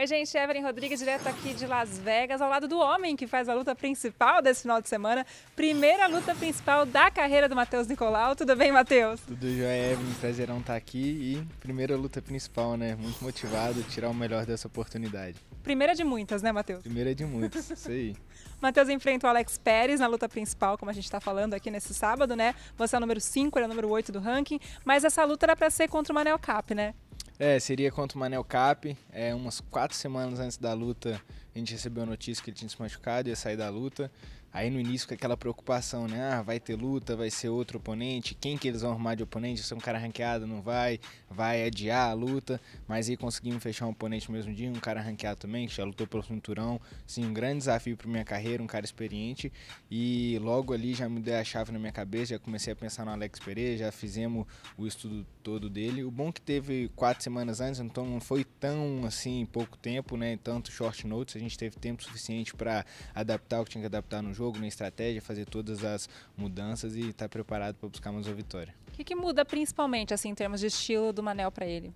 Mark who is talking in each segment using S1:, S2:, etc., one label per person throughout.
S1: Oi, gente, Evelyn Rodrigues, direto aqui de Las Vegas, ao lado do homem que faz a luta principal desse final de semana. Primeira luta principal da carreira do Matheus Nicolau. Tudo bem, Matheus? Tudo
S2: jóia, Evelyn. Prazerão estar tá aqui e primeira luta principal, né? Muito motivado, tirar o melhor dessa oportunidade.
S1: Primeira de muitas, né, Matheus?
S2: Primeira de muitas, isso aí.
S1: Matheus enfrenta o Alex Pérez na luta principal, como a gente está falando aqui nesse sábado, né? Você é o número 5, ele é o número 8 do ranking, mas essa luta era para ser contra o Manel Cap, né?
S2: É, seria contra o Manel Cap. É, umas quatro semanas antes da luta, a gente recebeu a notícia que ele tinha se machucado e ia sair da luta. Aí no início com aquela preocupação, né? Ah, vai ter luta, vai ser outro oponente, quem que eles vão arrumar de oponente? Se é um cara ranqueado, não vai, vai adiar a luta. Mas aí conseguimos fechar um oponente no mesmo dia, um cara ranqueado também, que já lutou pelo cinturão. Sim, um grande desafio para minha carreira, um cara experiente. E logo ali já me deu a chave na minha cabeça, já comecei a pensar no Alex Pereira, já fizemos o estudo todo dele. O bom é que teve quatro semanas antes, então não foi tão assim pouco tempo, né? Tanto short notes, a gente teve tempo suficiente para adaptar o que tinha que adaptar no jogo jogo, na estratégia, fazer todas as mudanças e estar tá preparado para buscar mais uma vitória.
S1: O que, que, muda principalmente assim em termos de estilo do Manel para ele?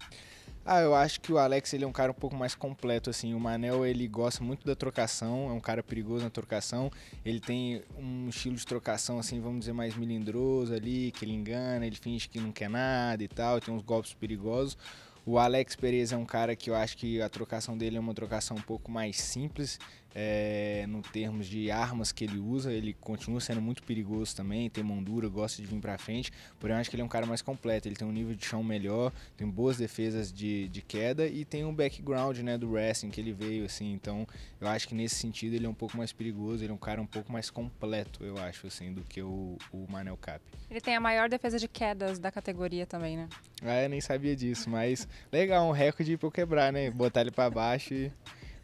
S2: Ah, eu acho que o Alex ele é um cara um pouco mais completo assim. O Manel ele gosta muito da trocação, é um cara perigoso na trocação. Ele tem um estilo de trocação assim, vamos dizer mais melindroso ali, que ele engana, ele finge que não quer nada e tal, tem uns golpes perigosos. O Alex Pereira é um cara que eu acho que a trocação dele é uma trocação um pouco mais simples é, no termos de armas que ele usa, ele continua sendo muito perigoso também, tem mão dura, gosta de vir pra frente, porém eu acho que ele é um cara mais completo, ele tem um nível de chão melhor, tem boas defesas de, de queda e tem um background né, do wrestling que ele veio, assim, então eu acho que nesse sentido ele é um pouco mais perigoso, ele é um cara um pouco mais completo, eu acho, assim, do que o, o Manel Cap.
S1: Ele tem a maior defesa de quedas da categoria também, né?
S2: Ah, eu nem sabia disso, mas legal, um recorde pra eu quebrar, né? Botar ele pra baixo e...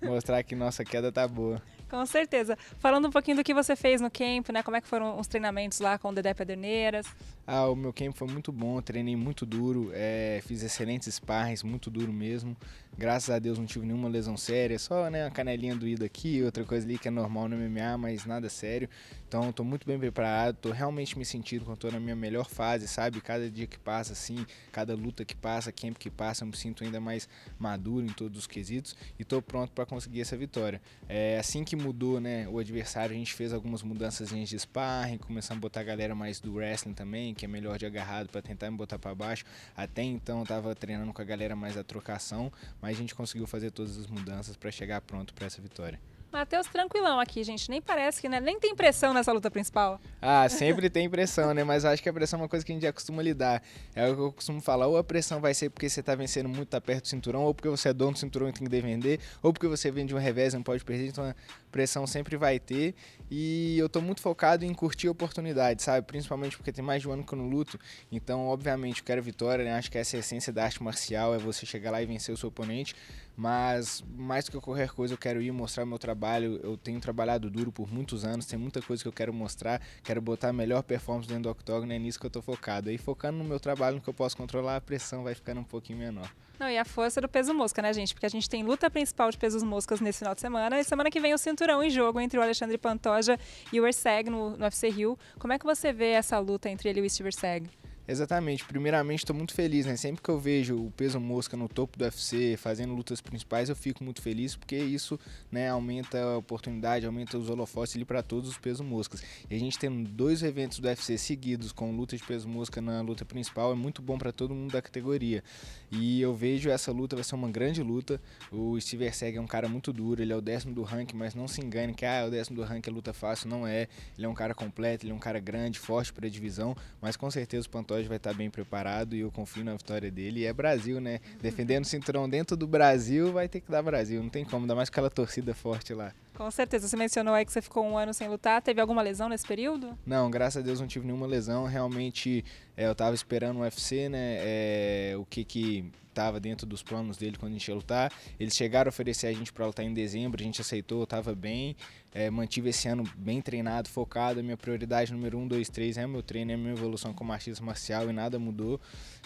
S2: Mostrar que nossa queda tá boa.
S1: Com certeza. Falando um pouquinho do que você fez no camp, né? Como é que foram os treinamentos lá com o Dedé Pederneiras?
S2: Ah, o meu camp foi muito bom, treinei muito duro, é, fiz excelentes sparrings, muito duro mesmo. Graças a Deus não tive nenhuma lesão séria, só né, uma canelinha doída aqui, outra coisa ali que é normal no MMA, mas nada sério. Então tô muito bem preparado, tô realmente me sentindo quando tô na minha melhor fase, sabe? Cada dia que passa, assim, cada luta que passa, camp que passa, eu me sinto ainda mais maduro em todos os quesitos e tô pronto para conseguir essa vitória. É, assim que mudou, né, o adversário, a gente fez algumas mudanças de sparring, começamos a botar a galera mais do wrestling também, que é melhor de agarrado para tentar me botar para baixo. Até então eu tava treinando com a galera mais da trocação, mas mas a gente conseguiu fazer todas as mudanças para chegar pronto para essa vitória.
S1: Matheus tranquilão aqui, gente. Nem parece que, né? Nem tem pressão nessa luta principal.
S2: Ah, sempre tem pressão, né? Mas acho que a pressão é uma coisa que a gente já costuma lidar. É o que eu costumo falar, ou a pressão vai ser porque você tá vencendo muito, tá perto do cinturão, ou porque você é dono do cinturão e tem que defender, ou porque você vende um revés e não pode perder, então a pressão sempre vai ter. E eu tô muito focado em curtir a oportunidade, sabe? Principalmente porque tem mais de um ano que eu não luto. Então, obviamente, eu quero vitória, né? Acho que essa é a essência da arte marcial, é você chegar lá e vencer o seu oponente. Mas mais do que qualquer coisa, eu quero ir mostrar meu trabalho trabalho. Eu tenho trabalhado duro por muitos anos, tem muita coisa que eu quero mostrar, quero botar a melhor performance dentro do octógono, é nisso que eu tô focado. E focando no meu trabalho, no que eu posso controlar, a pressão vai ficando um pouquinho menor.
S1: Não, e a força do peso mosca, né, gente? Porque a gente tem luta principal de pesos moscas nesse final de semana. E semana que vem o cinturão em jogo entre o Alexandre Pantoja e o Erseg no, no UFC Rio. Como é que você vê essa luta entre ele e o Steve Erseg?
S2: Exatamente. Primeiramente, estou muito feliz, né? Sempre que eu vejo o peso mosca no topo do UFC, fazendo lutas principais, eu fico muito feliz porque isso, né, aumenta a oportunidade, aumenta os holofotes ali para todos os peso moscas. E a gente tendo dois eventos do UFC seguidos com luta de peso mosca na luta principal é muito bom para todo mundo da categoria. E eu vejo essa luta vai ser uma grande luta. O Steve Erceg é um cara muito duro, ele é o décimo do ranking, mas não se engane que ah, é o décimo do ranking é luta fácil, não é. Ele é um cara completo, ele é um cara grande, forte para a divisão, mas com certeza o Pantoja Queiroz vai estar tá bem preparado e eu confio na vitória dele. E é Brasil, né? Defendendo o cinturão dentro do Brasil, vai ter que dar Brasil. Não tem como, ainda mais aquela torcida forte lá.
S1: Com certeza. Você mencionou aí que você ficou um ano sem lutar. Teve alguma lesão nesse período?
S2: Não, graças a Deus não tive nenhuma lesão. Realmente é, eu estava esperando o UFC, né? É, o que que estava dentro dos planos dele quando a gente ia lutar. Eles chegaram a oferecer a gente para lutar em dezembro, a gente aceitou, estava bem. É, mantive esse ano bem treinado, focado. A minha prioridade número 1, 2, 3 é meu treino, é minha evolução como artista marcial e nada mudou.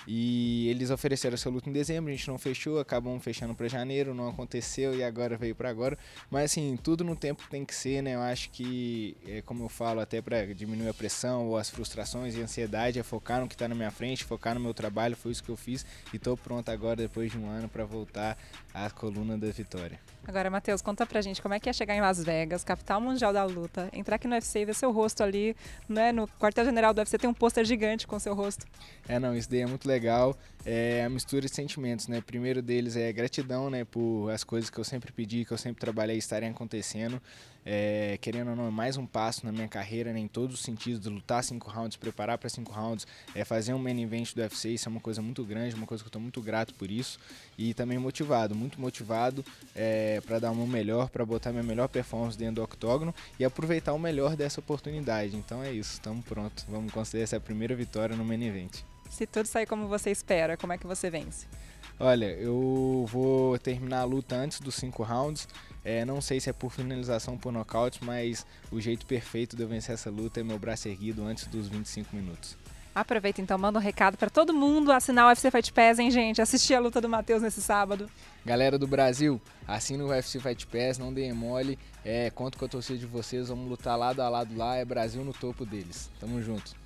S2: E eles ofereceram essa luta em dezembro, a gente não fechou, acabamos fechando para janeiro, não aconteceu e agora veio para agora. Mas assim, tudo tudo no tempo que tem que ser, né? Eu acho que, é, como eu falo, até para diminuir a pressão ou as frustrações e ansiedade, é focar no que está na minha frente, focar no meu trabalho, foi isso que eu fiz e estou pronto agora, depois de um ano, para voltar à coluna da vitória.
S1: Agora, Matheus, conta pra gente como é que é chegar em Las Vegas, capital mundial da luta, entrar aqui no UFC e ver seu rosto ali, né? No quartel-general do UFC tem um pôster gigante com seu rosto.
S2: É, não, isso daí é muito legal. É a mistura de sentimentos, né? Primeiro deles é gratidão, né? Por as coisas que eu sempre pedi, que eu sempre trabalhei estarem acontecendo. É, querendo ou não, é mais um passo na minha carreira, né, em todos os sentidos, lutar cinco rounds, preparar para cinco rounds, é, fazer um main event do UFC, isso é uma coisa muito grande, uma coisa que eu estou muito grato por isso e também motivado, muito motivado é, para dar uma melhor, para botar minha melhor performance dentro do octógono e aproveitar o melhor dessa oportunidade. Então é isso, estamos pronto, vamos conseguir essa primeira vitória no main event.
S1: Se tudo sair como você espera, como é que você vence?
S2: Olha, eu vou terminar a luta antes dos cinco rounds. É, não sei se é por finalização ou por nocaute, mas o jeito perfeito de eu vencer essa luta é meu braço erguido antes dos 25 minutos.
S1: Aproveita então, manda um recado para todo mundo assinar o UFC Fight Pass, hein, gente? Assistir a luta do Matheus nesse sábado.
S2: Galera do Brasil, assina o UFC Fight Pass, não deem mole. É, conto com a torcida de vocês, vamos lutar lado a lado lá, é Brasil no topo deles. Tamo junto.